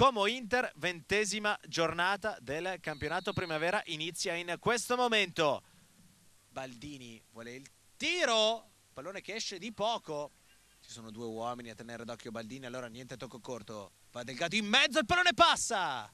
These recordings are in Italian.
Como Inter, ventesima giornata del campionato primavera, inizia in questo momento. Baldini vuole il tiro, pallone che esce di poco. Ci sono due uomini a tenere d'occhio Baldini, allora niente tocco corto. Va Delgato in mezzo, il pallone passa!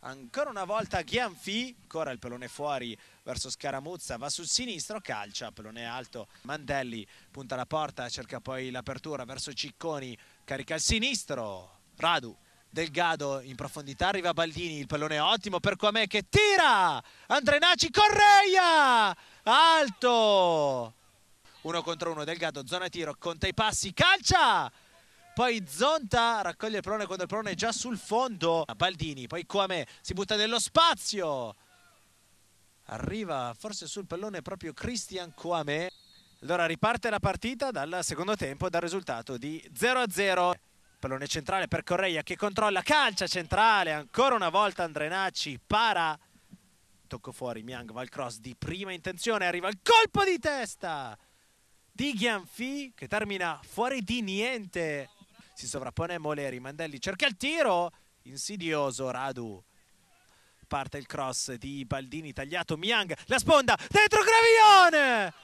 Ancora una volta Gianfi, ancora il pallone fuori verso Scaramuzza, va sul sinistro, calcia, pallone alto, Mandelli punta la porta, cerca poi l'apertura verso Cicconi, carica il sinistro, Radu Delgado in profondità, arriva Baldini, il pallone è ottimo per Quame che tira! Andrenaci Correia! Alto! Uno contro uno, Delgado, zona tiro, conta i passi, calcia! Poi Zonta raccoglie il pallone quando il pallone è già sul fondo. Baldini, poi Quame si butta nello spazio. Arriva forse sul pallone proprio Christian Quame. Allora riparte la partita dal secondo tempo dal risultato di 0-0 pallone centrale per Correia che controlla, calcia centrale, ancora una volta Andrenacci para, tocco fuori, Miang va al cross di prima intenzione, arriva il colpo di testa di Gianfi che termina fuori di niente, si sovrappone Moleri, Mandelli cerca il tiro, insidioso Radu. Parte il cross di Baldini, tagliato Miang, la sponda, dentro Gravione!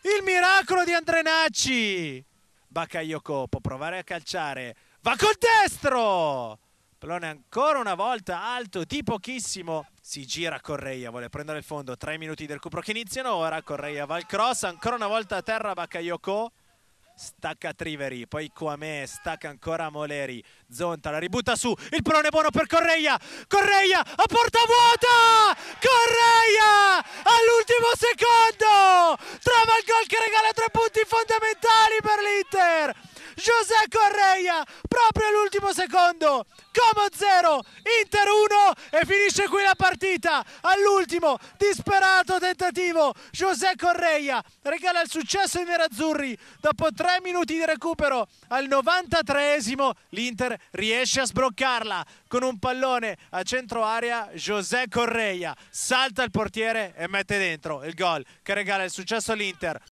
Il miracolo di Andrenacci! Bakayoko può provare a calciare va col destro! Pallone ancora una volta alto di pochissimo. Si gira Correia, vuole prendere il fondo. Tre minuti del cupro che iniziano ora. Correia va al cross, ancora una volta a terra Bakayoko. Stacca Triveri, poi Kwame, stacca ancora Moleri. Zonta la ributta su, il pallone buono per Correia. Correia a porta vuota! Correia all'ultimo secondo! Trova il gol che regala tre punti fondamentali. José Correia proprio all'ultimo secondo Como 0 Inter 1 e finisce qui la partita all'ultimo disperato tentativo José Correia regala il successo ai nerazzurri dopo tre minuti di recupero al 93esimo l'Inter riesce a sbroccarla con un pallone a centro area José Correia salta il portiere e mette dentro il gol che regala il successo all'Inter